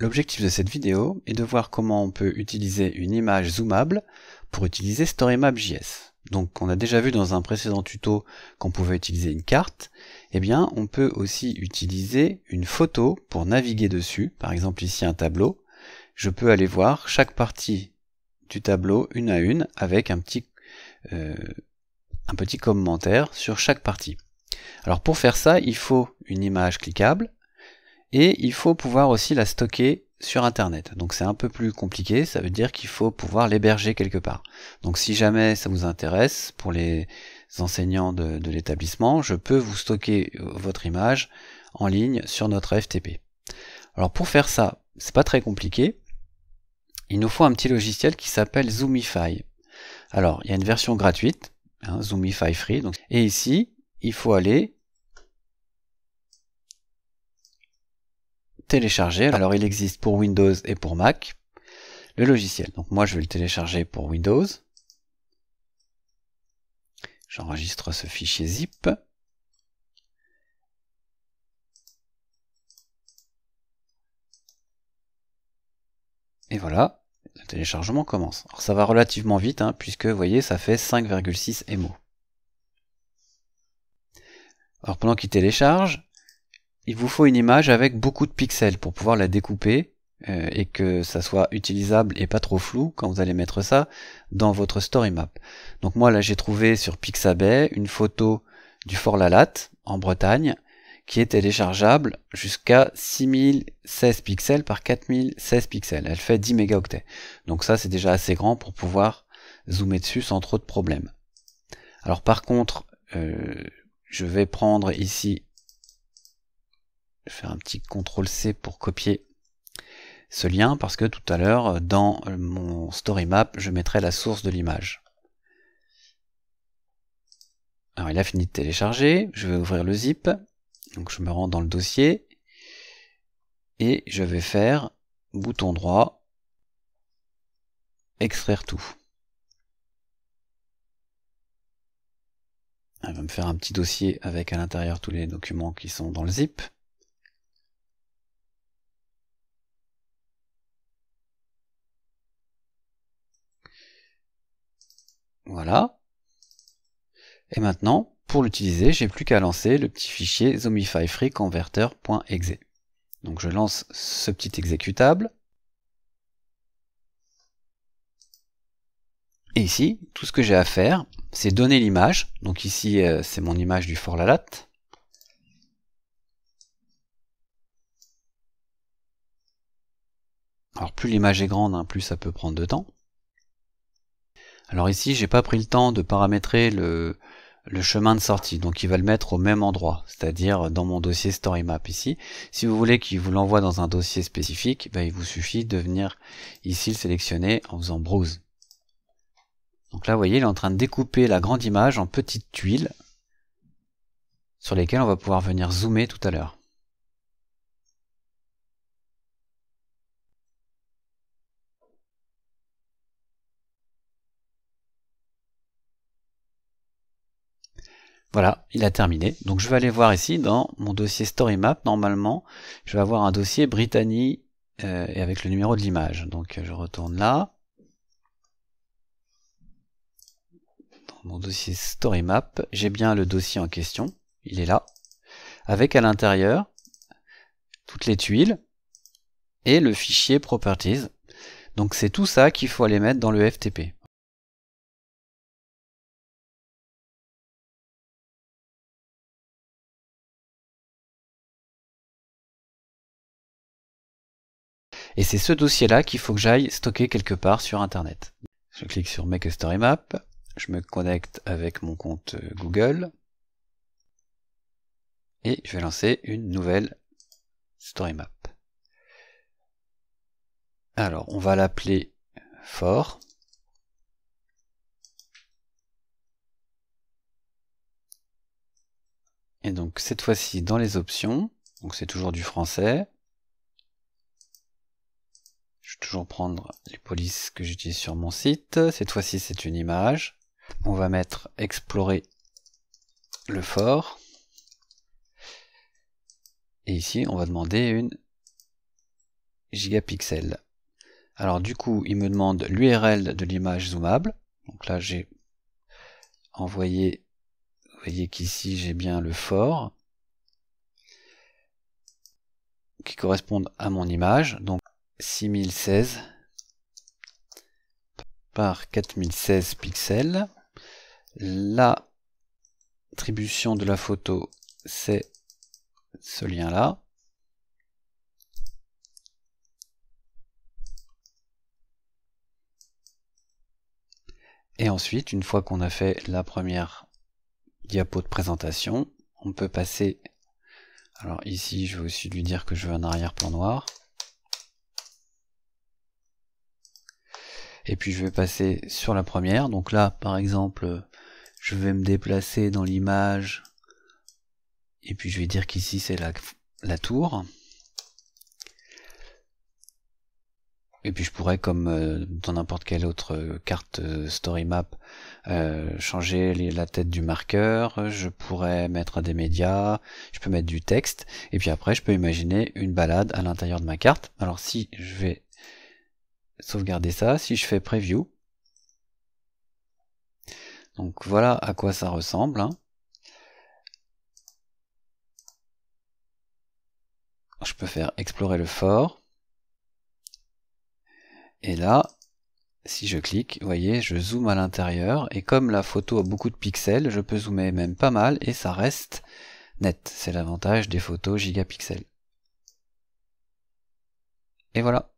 L'objectif de cette vidéo est de voir comment on peut utiliser une image zoomable pour utiliser StoryMap.js. Donc on a déjà vu dans un précédent tuto qu'on pouvait utiliser une carte, eh bien on peut aussi utiliser une photo pour naviguer dessus, par exemple ici un tableau. Je peux aller voir chaque partie du tableau une à une avec un petit, euh, un petit commentaire sur chaque partie. Alors pour faire ça, il faut une image cliquable, et il faut pouvoir aussi la stocker sur internet. Donc c'est un peu plus compliqué, ça veut dire qu'il faut pouvoir l'héberger quelque part. Donc si jamais ça vous intéresse, pour les enseignants de, l'établissement, je peux vous stocker euh, votre image en ligne sur notre FTP. Alors pour faire ça, c'est pas très compliqué. Il nous faut un petit logiciel qui s'appelle Zoomify. Alors il y a une version gratuite, hein, Zoomify Free, et ici il faut aller télécharger. Ah. Alors il existe pour Windows et pour Mac le logiciel. Donc moi je vais le télécharger pour Windows. J'enregistre ce fichier zip. Et voilà, le téléchargement commence. Alors ça va relativement vite, hein, puisque vous voyez, ça fait 5,6 MO. Alors pendant qu'il télécharge, il vous faut une image avec beaucoup de pixels pour pouvoir la découper euh, et que ça soit utilisable et pas trop flou quand vous allez mettre ça dans votre story map. Donc moi là j'ai trouvé sur Pixabay une photo du Fort Lalatte en Bretagne qui est téléchargeable jusqu'à 6016 pixels par 4016 pixels. Elle fait 10 mégaoctets. Donc ça c'est déjà assez grand pour pouvoir zoomer dessus sans trop de problèmes. Alors par contre, euh, je vais prendre ici je vais faire un petit CTRL C pour copier ce lien parce que tout à l'heure dans mon story map je mettrai la source de l'image. Alors il a fini de télécharger, je vais ouvrir le zip, donc je me rends dans le dossier et je vais faire bouton droit extraire tout. Elle va me faire un petit dossier avec à l'intérieur tous les documents qui sont dans le zip. Voilà. Et maintenant, pour l'utiliser, j'ai plus qu'à lancer le petit fichier ZomiFyfreeconverter.exe. Donc je lance ce petit exécutable. Et ici, tout ce que j'ai à faire, c'est donner l'image. Donc ici, euh, c'est mon image du Fort Latte. Alors plus l'image est grande, hein, plus ça peut prendre de temps. Alors ici, j'ai pas pris le temps de paramétrer le, chemin de sortie. Donc il va le mettre au même endroit, c'est-à-dire dans mon dossier Story Map ici. Si vous voulez qu'il vous l'envoie dans un dossier spécifique, bah, il vous suffit de venir ici le sélectionner en faisant Browse. Donc là, vous voyez, il est en train de découper la grande image en petites tuiles sur lesquelles on va pouvoir venir zoomer tout à l'heure. Voilà, il a terminé. Donc je vais aller voir ici dans mon dossier Story Map. Normalement, je vais avoir un dossier Brittany euh, et avec le numéro de l'image. Donc je retourne là. Dans mon dossier Story Map, j'ai bien le dossier en question. Il est là. Avec à l'intérieur toutes les tuiles et le fichier Properties. Donc c'est tout ça qu'il faut aller mettre dans le FTP. Et c'est ce dossier-là qu'il faut que j'aille stocker quelque part sur Internet. Je clique sur Make a Story Map, je me connecte avec mon compte euh, Google, et je vais lancer une nouvelle Story Map. Alors, on va l'appeler fort. Et donc cette fois-ci dans les options, donc c'est toujours du français, je vais toujours prendre les polices que j'utilise sur mon site. Cette fois-ci, c'est une image. On va mettre explorer le fort. Et ici, on va demander une gigapixel. Alors du coup, il me demande l'URL de l'image zoomable. Donc là, j'ai envoyé, vous voyez qu'ici, j'ai bien le fort qui correspond à mon image. Donc 6016 par 4016 pixels. L'attribution de la photo, c'est ce lien-là. Et ensuite, une fois qu'on a fait la première diapo de présentation, on peut passer... Alors ici, je vais aussi lui dire que je veux un arrière-plan noir. et puis je vais passer sur la première. Donc là, par exemple, je vais me déplacer dans l'image, et puis je vais dire qu'ici c'est la, la tour. Et puis je pourrais, comme euh, dans n'importe quelle autre carte euh, story map, euh, changer la tête du marqueur, je pourrais mettre des médias, je peux mettre du texte, et puis après je peux imaginer une balade à l'intérieur de ma carte. Alors si je vais sauvegarder ça. Si je fais preview, donc voilà à quoi ça ressemble. Hein. Je peux faire explorer le fort. Et là, si je clique, vous voyez, je zoome à l'intérieur. Et comme la photo a beaucoup de pixels, je peux zoomer même pas mal et ça reste net. C'est l'avantage des photos gigapixels. Et voilà.